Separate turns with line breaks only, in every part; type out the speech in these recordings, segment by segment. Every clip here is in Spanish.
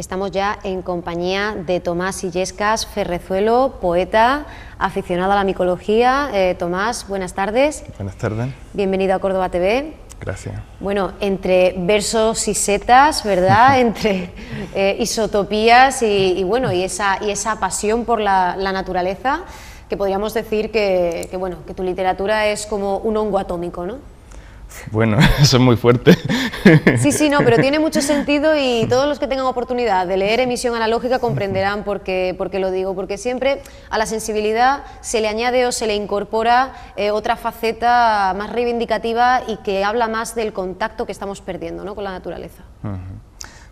Estamos ya en compañía de Tomás Illescas Ferrezuelo, poeta, aficionado a la micología. Eh, Tomás, buenas tardes. Buenas tardes. Bienvenido a Córdoba TV. Gracias. Bueno, entre versos y setas, ¿verdad? entre eh, isotopías y, bueno, y esa, pasión por la, naturaleza, que podríamos decir que, que tu literatura es como un hongo atómico, ¿no?
Bueno, eso es muy fuerte. Sí, sí, no, pero tiene
mucho sentido y todos los que tengan oportunidad de leer Emisión Analógica comprenderán por qué, lo digo, porque siempre a la sensibilidad se le añade o se le incorpora eh, otra faceta más reivindicativa y que habla más del contacto que estamos perdiendo ¿no? con la naturaleza.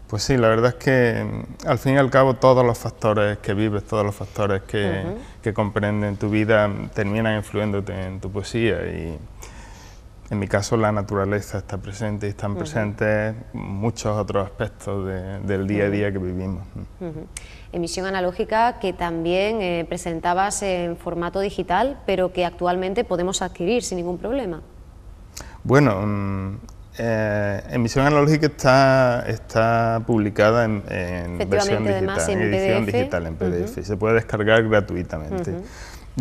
Pues sí, la verdad es que mm, al fin y al cabo todos los factores que vives, todos los factores que, que comprenden tu vida mm, terminan influyéndote en tu poesía y en mi caso la naturaleza está presente y están presentes muchos otros aspectos del día a día que vivimos.
Emisión analógica que también eh, presentabas en formato digital, pero que actualmente podemos adquirir sin ningún problema.
Bueno, mm, eh, Emisión analógica está, está publicada en, versión digital, en, edición PDF. digital, en PDF. Se puede descargar gratuitamente.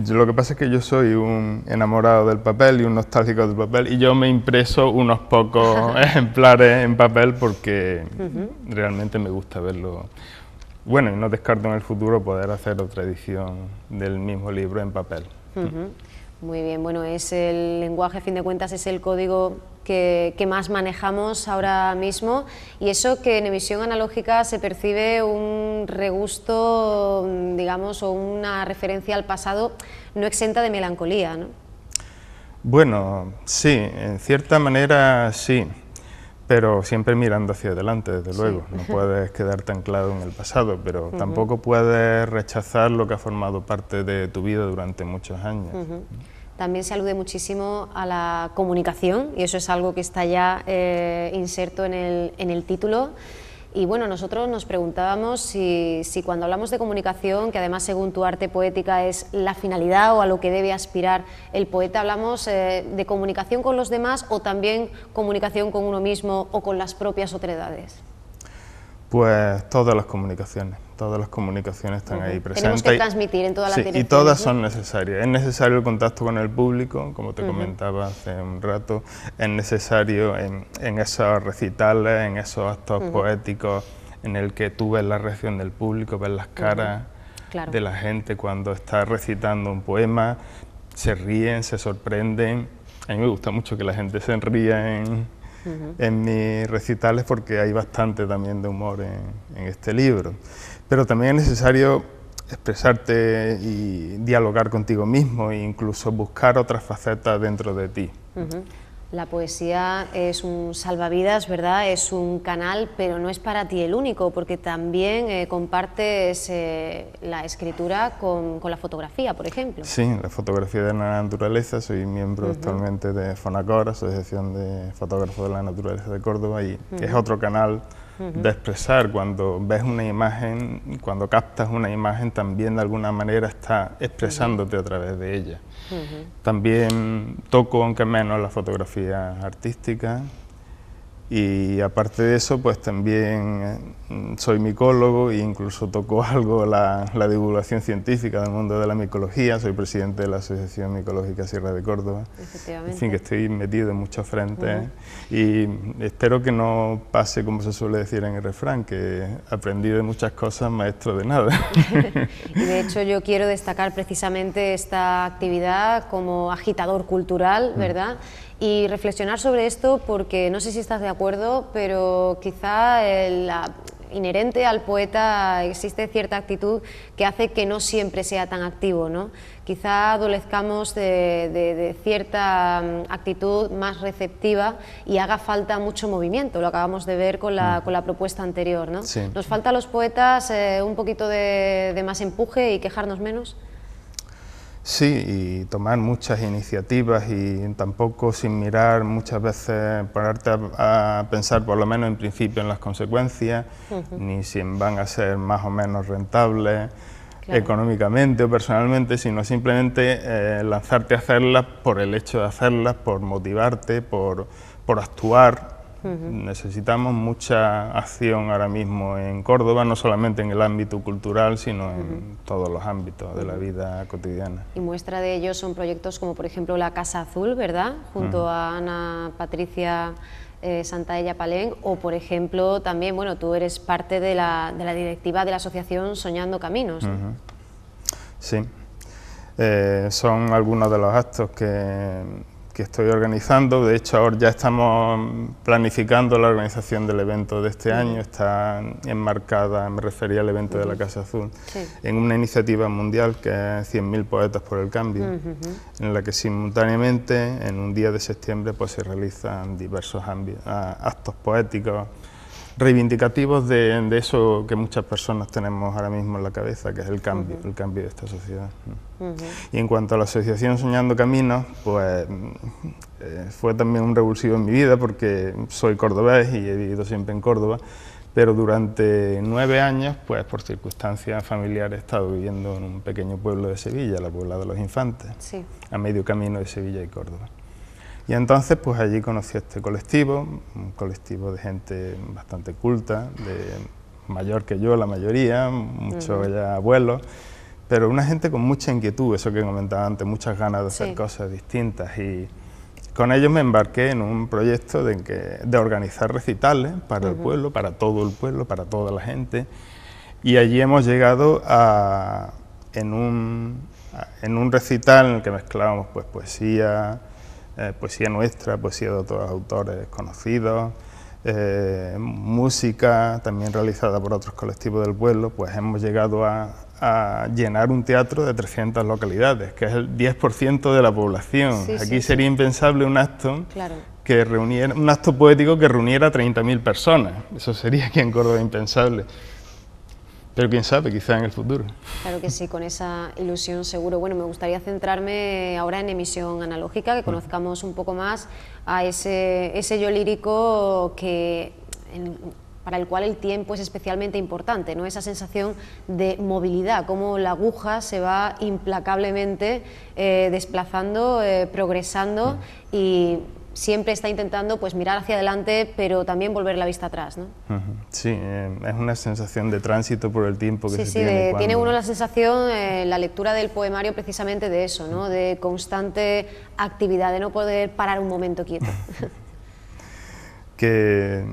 Lo que pasa es que yo soy un enamorado del papel y un nostálgico del papel y yo me impreso unos pocos ejemplares en papel porque realmente me gusta verlo. Bueno, y no descarto en el futuro poder hacer otra edición del mismo libro en papel.
Muy bien, bueno, es el lenguaje, a fin de cuentas, es el código que, más manejamos ahora mismo y eso que en emisión analógica se percibe un regusto, digamos, o una referencia al pasado no exenta de melancolía, ¿no?
Bueno, sí, en cierta manera sí, pero siempre mirando hacia adelante, desde luego. No puedes quedarte anclado en el pasado, pero tampoco puedes rechazar lo que ha formado parte de tu vida durante muchos años.
También se alude muchísimo a la comunicación y eso es algo que está ya eh, inserto en el, título. Y bueno, nosotros nos preguntábamos si, cuando hablamos de comunicación, que además según tu arte poética es la finalidad o a lo que debe aspirar el poeta, hablamos eh, de comunicación con los demás o también comunicación con uno mismo o con las propias otredades.
Pues todas las comunicaciones todas las comunicaciones están ahí presentes. Tenemos transmitir en todas las Y todas son necesarias. Es necesario el contacto con el público, como te comentaba hace un rato, es necesario en, esos recitales, en esos actos poéticos, en el que tú ves la reacción del público, ves las caras de la gente cuando está recitando un poema, se ríen, se sorprenden. A mí me gusta mucho que la gente se ría en, mis recitales porque hay bastante también de humor en, en este libro pero también es necesario expresarte y dialogar contigo mismo e incluso buscar otras facetas dentro de ti.
La poesía es un salvavidas, ¿verdad? Es un canal, pero no es para ti el único, porque también eh, compartes eh, la escritura con, con, la fotografía, por ejemplo.
Sí, la fotografía de la naturaleza. Soy miembro actualmente de FONACOR, Asociación de Fotógrafos de la Naturaleza de Córdoba, y es otro canal de expresar. Cuando ves una imagen, cuando captas una imagen, también de alguna manera está expresándote a través de ella. También toco, aunque menos, la fotografía artística y aparte de eso, pues también eh, soy micólogo e incluso toco algo la, divulgación científica del mundo de la micología. Soy presidente de la Asociación Micológica Sierra de Córdoba. Efectivamente. En fin, que estoy metido en muchas frentes. ¿eh? Y espero que no pase como se suele decir en el refrán, que aprendí de muchas cosas, maestro de nada.
de hecho, yo quiero destacar precisamente esta actividad como agitador cultural, mm. ¿verdad? y reflexionar sobre esto porque no sé si estás de acuerdo, pero quizá inherente al poeta existe cierta actitud que hace que no siempre sea tan activo, Quizá adolezcamos de, cierta mm, actitud más receptiva y haga falta mucho movimiento, lo acabamos de ver con la, mm. propuesta anterior, ¿no? ¿Nos falta a los poetas eh, un poquito de más empuje y quejarnos menos?
Sí, y tomar muchas iniciativas y tampoco sin mirar muchas veces ponerte a, pensar por lo menos en principio en las consecuencias, ni si van a ser más o menos rentables económicamente o personalmente, sino simplemente eh, lanzarte a hacerlas por el hecho de hacerlas, por motivarte, por, por actuar Necesitamos mucha acción ahora mismo en Córdoba, no solamente en el ámbito cultural, sino en todos los ámbitos de la vida cotidiana.
Y muestra de ello son proyectos como, por ejemplo, la Casa Azul, ¿verdad? Junto a Ana Patricia eh, Santaella Palén, o por ejemplo, también, bueno, tú eres parte de la, directiva de la asociación Soñando Caminos.
Sí. Eh, son algunos de los actos que que estoy organizando. De hecho, ahora ya estamos planificando la organización del evento de este año. Está enmarcada, me refería al evento de la Casa Azul, en una iniciativa mundial que es 100.000 poetas por el cambio, en la que simultáneamente, en un día de septiembre, pues se realizan diversos actos poéticos, reivindicativos de, eso que muchas personas tenemos ahora mismo en la cabeza, que es el cambio, el cambio de esta sociedad. Y en cuanto a la asociación Soñando Caminos, pues eh, fue también un revulsivo en mi vida porque soy cordobés y he vivido siempre en Córdoba, pero durante nueve años, pues por circunstancias familiares, he estado viviendo en un pequeño pueblo de Sevilla, la Puebla de los Infantes, a medio camino de Sevilla y Córdoba. Y entonces pues allí conocí este colectivo, un colectivo de gente bastante culta, mayor que yo la mayoría, muchos ya abuelos, pero una gente con mucha inquietud, eso que comentaba antes, muchas ganas de hacer cosas distintas y con ellos me embarqué en un proyecto de, organizar recitales para el pueblo, para todo el pueblo, para toda la gente y allí hemos llegado a, en, un, en un recital en el que mezclábamos pues, poesía, eh, poesía nuestra, poesía de otros autores conocidos, eh, música también realizada por otros colectivos del pueblo, pues hemos llegado a, llenar un teatro de 300 localidades, que es el 10% de la población. Aquí sería impensable un acto que reuniera, un acto poético que reuniera 30.000 personas. Eso sería aquí en Córdoba impensable. Pero quién sabe, quizá en el futuro.
Claro que sí, con esa ilusión seguro. Bueno, me gustaría centrarme ahora en emisión analógica, que conozcamos un poco más a ese, ese yo lírico que... para el cual el tiempo es especialmente importante, ¿no? esa sensación de movilidad, cómo la aguja se va implacablemente eh, desplazando, eh, progresando y siempre está intentando pues, mirar hacia adelante, pero también volver la vista atrás. ¿no?
Sí, eh, es una sensación de tránsito por el tiempo que se tiene. Sí, tiene uno
la sensación, eh, en la lectura del poemario precisamente de eso, ¿no? de constante actividad, de no poder parar un momento quieto.
que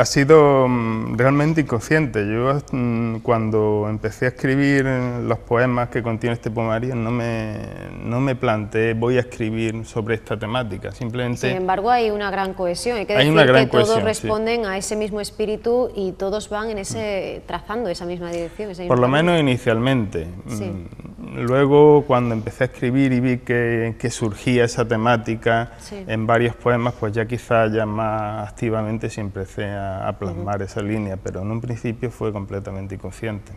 ha sido mm, realmente inconsciente. Yo mm, cuando empecé a escribir los poemas que contiene este poemario no me, no me planteé voy a escribir sobre esta temática, simplemente... Sin
embargo hay una gran cohesión, hay que decir una gran que cohesión, todos responden a ese mismo espíritu y todos van en ese, trazando esa misma dirección. Por lo menos
inicialmente. Sí. Mm, luego cuando empecé a escribir y vi que, que surgía esa temática en varios poemas, pues ya quizá ya más activamente siempre empecé a a, plasmar esa línea, pero en un principio fue completamente inconsciente.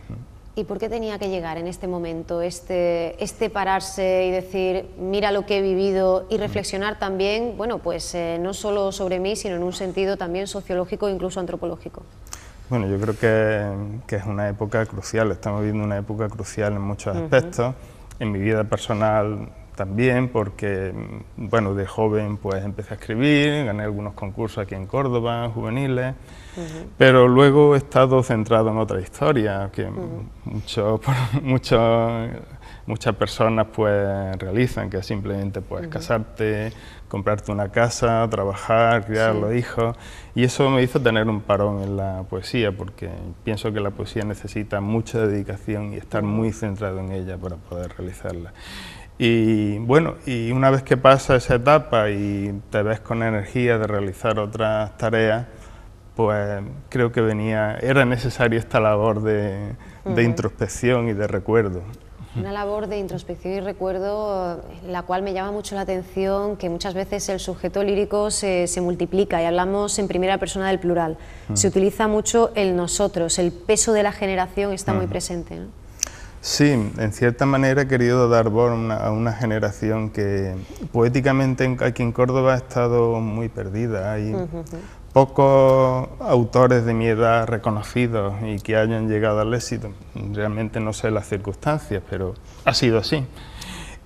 ¿Y por qué tenía que llegar en este momento este, este pararse y decir, mira lo que he vivido y reflexionar también, bueno, pues eh, no solo sobre mí, sino en un sentido también sociológico e incluso antropológico?
Bueno, yo creo que, que, es una época crucial, estamos viviendo una época crucial en muchos aspectos. En mi vida personal también porque, mm, bueno, de joven pues empecé a escribir, gané algunos concursos aquí en Córdoba, juveniles, pero luego he estado centrado en otra historia que muchas personas pues realizan, que es simplemente pues casarte, comprarte una casa, trabajar, criar los hijos, y eso me hizo tener un parón en la poesía, porque pienso que la poesía necesita mucha dedicación y estar muy centrado en ella para poder realizarla. Y bueno, y una vez que pasa esa etapa y te ves con energía de realizar otras tareas, pues creo que venía, era necesaria esta labor de, introspección y de recuerdo.
Una labor de introspección y recuerdo, eh, la cual me llama mucho la atención, que muchas veces el sujeto lírico se, multiplica y hablamos en primera persona del plural. Se utiliza mucho el nosotros, el peso de la generación está muy presente.
Sí, en cierta manera he querido dar voz a una, generación que poéticamente aquí en Córdoba ha estado muy perdida. Hay pocos autores de mi edad reconocidos y que hayan llegado al éxito. Realmente no sé las circunstancias, pero ha sido así.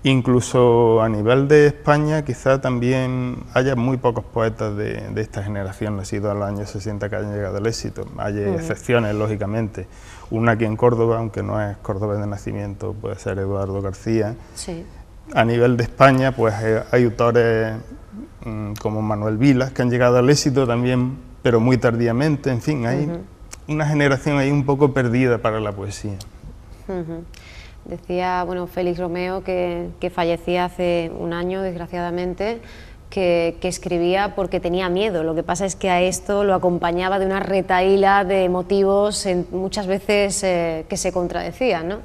Incluso a nivel de España quizá también haya muy pocos poetas de, esta generación sido a los años 60 que hayan llegado al éxito. Hay excepciones, lógicamente. Una aquí en Córdoba, aunque no es Córdoba de nacimiento, puede ser Eduardo García. A nivel de España, pues eh, hay autores mm, como Manuel Vilas, que han llegado al éxito también, pero muy tardíamente, en fin, hay una generación ahí un poco perdida para la poesía.
Decía, bueno, Félix Romeo, que, que fallecía hace un año, desgraciadamente, que, escribía porque tenía miedo. Lo que pasa es que a esto lo acompañaba de una retaíla de motivos muchas veces eh, que se contradecían.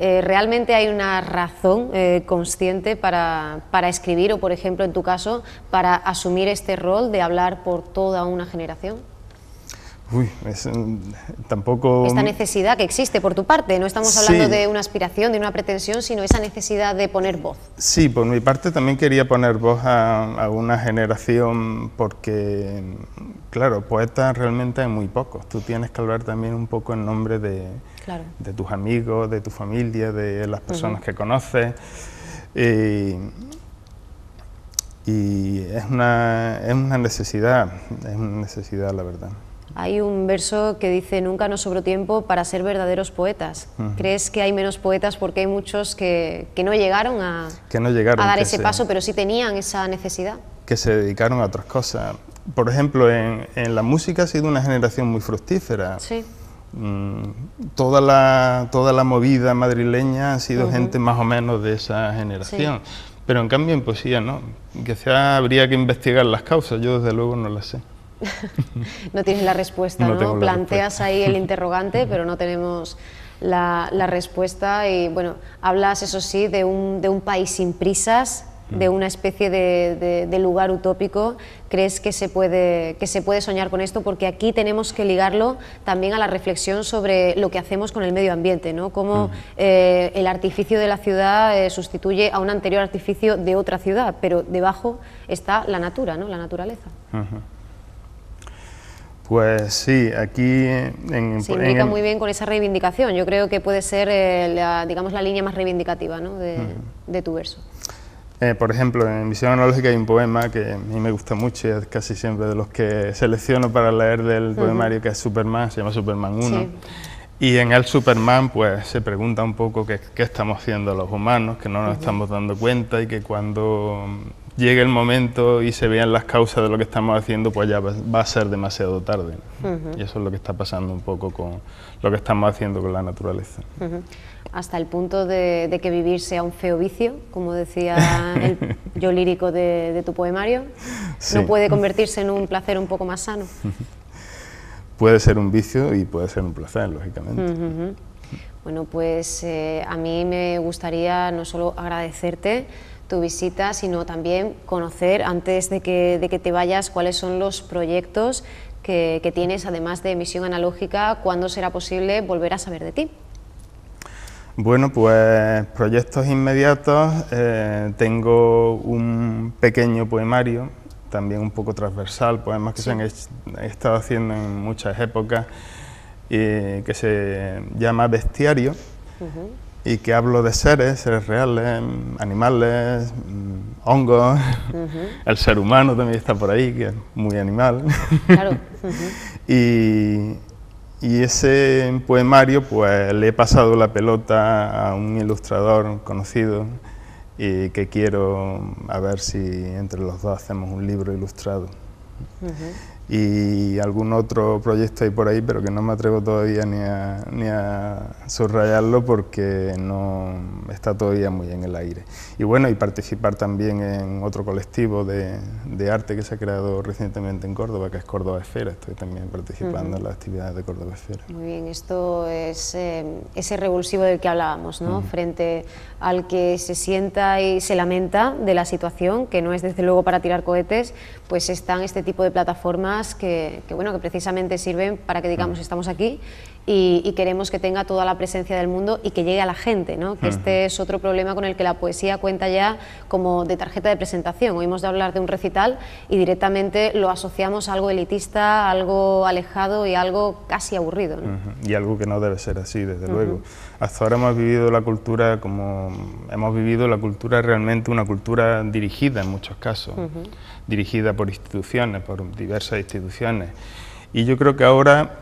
Eh, ¿Realmente hay una razón eh, consciente para escribir o, por ejemplo, en tu caso, para asumir este rol de hablar por toda una generación?
es, tampoco... Esta
necesidad que existe por tu parte, no estamos hablando de una aspiración, de una pretensión, sino esa necesidad de poner voz.
Sí, por mi parte también quería poner voz a, una generación porque, claro, poetas realmente hay muy pocos. Tú tienes que hablar también un poco en nombre de, de tus amigos, de tu familia, de las personas que conoces. Y, eh, y es, una, es una necesidad, es una necesidad la verdad.
Hay un verso que dice, nunca nos sobró tiempo para ser verdaderos poetas. ¿Crees que hay menos poetas porque hay muchos que, no llegaron a,
que no llegaron, a dar ese paso,
pero sí tenían esa necesidad?
Que se dedicaron a otras cosas. Por ejemplo, en, la música ha sido una generación muy fructífera. Mm, toda, la, movida madrileña ha sido gente más o menos de esa generación. Pero en cambio en poesía no. Quizá habría que investigar las causas, yo desde luego no las sé.
no tienes la respuesta, ¿no? Planteas ahí el interrogante, pero no tenemos la, respuesta. Y bueno, hablas, eso sí, de un, país sin prisas, de mm. una especie de, lugar utópico. ¿Crees que se, puede, que se puede soñar con esto? Porque aquí tenemos que ligarlo también a la reflexión sobre lo que hacemos con el medio ambiente, ¿no? Cómo mm. eh, el artificio de la ciudad eh, sustituye a un anterior artificio de otra ciudad, pero debajo está la natura, ¿no? La naturaleza.
Pues sí, aquí... En, Se implica muy
bien con esa reivindicación, yo creo que puede ser eh, la, digamos, la línea más reivindicativa ¿no? de, tu verso.
Eh, por ejemplo, en Visión Analógica hay un poema que a mí me gusta mucho, y es casi siempre de los que selecciono para leer del poemario, que es Superman, se llama Superman 1. Y en el Superman pues se pregunta un poco qué, estamos haciendo los humanos, que no nos estamos dando cuenta y que cuando llegue el momento y se vean las causas de lo que estamos haciendo, pues ya va, a ser demasiado tarde. Y eso es lo que está pasando un poco con lo que estamos haciendo con la naturaleza.
Hasta el punto de, que vivir sea un feo vicio, como decía el yo lírico de, tu poemario, no puede convertirse en un placer un poco más sano.
puede ser un vicio y puede ser un placer, lógicamente.
Bueno, pues eh, a mí me gustaría no solo agradecerte, tu visita, sino también conocer antes de que, te vayas cuáles son los proyectos que, tienes, además de emisión analógica, cuándo será posible volver a saber de ti.
Bueno, pues proyectos inmediatos, eh, tengo un pequeño poemario, también un poco transversal, poemas que se han estado haciendo en muchas épocas, y eh, que se llama Bestiario, y que hablo de seres, seres reales, animales, mm, hongos, el ser humano también está por ahí, que es muy animal. Claro. y, ese poemario pues le he pasado la pelota a un ilustrador conocido y que quiero a ver si entre los dos hacemos un libro ilustrado y algún otro proyecto hay por ahí, pero que no me atrevo todavía ni a, ni a, subrayarlo porque no está todavía muy en el aire. Y bueno, y participar también en otro colectivo de, arte que se ha creado recientemente en Córdoba, que es Córdoba Esfera, estoy también participando en las actividades de Córdoba Esfera.
Muy bien, esto es eh, ese revulsivo del que hablábamos, ¿no? Frente al que se sienta y se lamenta de la situación, que no es desde luego para tirar cohetes, pues están este tipo de plataformas que, que, bueno, que precisamente sirven para que digamos estamos aquí y, queremos que tenga toda la presencia del mundo y que llegue a la gente, ¿no? que este es otro problema con el que la poesía cuenta ya como de tarjeta de presentación. Oímos de hablar de un recital y directamente lo asociamos a algo elitista, algo alejado y algo casi aburrido. ¿no?
Y algo que no debe ser así, desde luego. Hasta ahora hemos vivido la cultura como hemos vivido la cultura realmente una cultura dirigida en muchos casos, dirigida por instituciones, por diversas instituciones. Y yo creo que ahora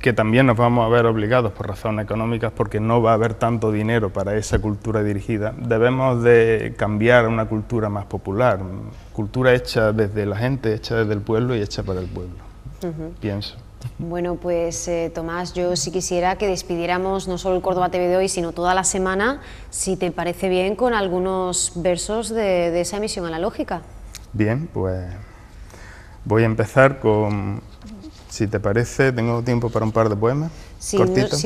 que también nos vamos a ver obligados por razones económicas porque no va a haber tanto dinero para esa cultura dirigida, debemos de cambiar a una cultura más popular, cultura hecha desde la gente, hecha desde el pueblo y hecha para el pueblo, pienso.
Bueno, pues eh, Tomás, yo sí quisiera que despidiéramos no solo el Córdoba TV de hoy, sino toda la semana, si te parece bien, con algunos versos de, esa emisión a la lógica
Bien, pues voy a empezar con si te parece, tengo tiempo para un par de poemas. si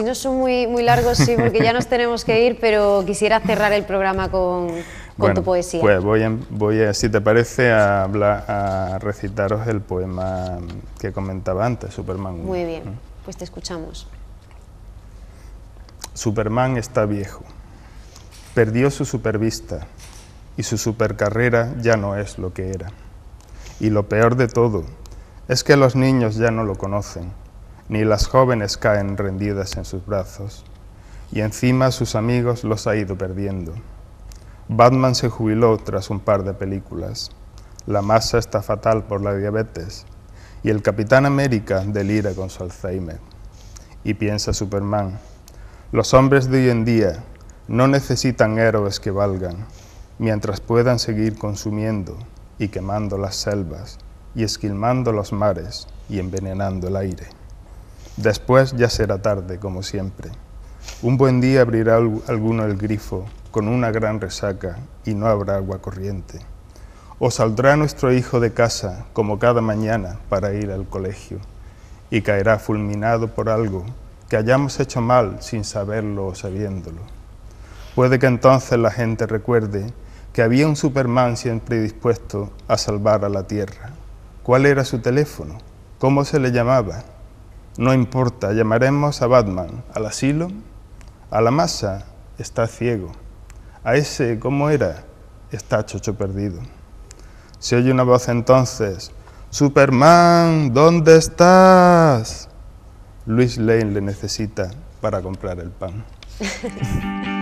no son muy, muy largos, sí, porque ya nos tenemos que ir, pero quisiera cerrar el programa con, tu poesía. Pues
voy, voy si te parece, a, a recitaros el poema que comentaba antes, Superman. Muy bien,
pues te escuchamos.
Superman está viejo, perdió su supervista y su supercarrera ya no es lo que era. Y lo peor de todo es que los niños ya no lo conocen, ni las jóvenes caen rendidas en sus brazos, y encima sus amigos los ha ido perdiendo. Batman se jubiló tras un par de películas. La masa está fatal por la diabetes, y el Capitán América delira con su Alzheimer. Y piensa Superman, los hombres de hoy en día no necesitan héroes que valgan, mientras puedan seguir consumiendo y quemando las selvas y esquilmando los mares y envenenando el aire. Después ya será tarde, como siempre. Un buen día abrirá alguno el grifo con una gran resaca y no habrá agua corriente. O saldrá nuestro hijo de casa como cada mañana para ir al colegio y caerá fulminado por algo que hayamos hecho mal sin saberlo o sabiéndolo. Puede que entonces la gente recuerde que había un Superman siempre dispuesto a salvar a la Tierra cuál era su teléfono, cómo se le llamaba. No importa, llamaremos a Batman, al asilo, a la masa, está ciego. A ese, ¿cómo era? Está chocho perdido. Se oye una voz entonces, Superman, ¿dónde estás? Luis Lane le necesita para comprar el pan.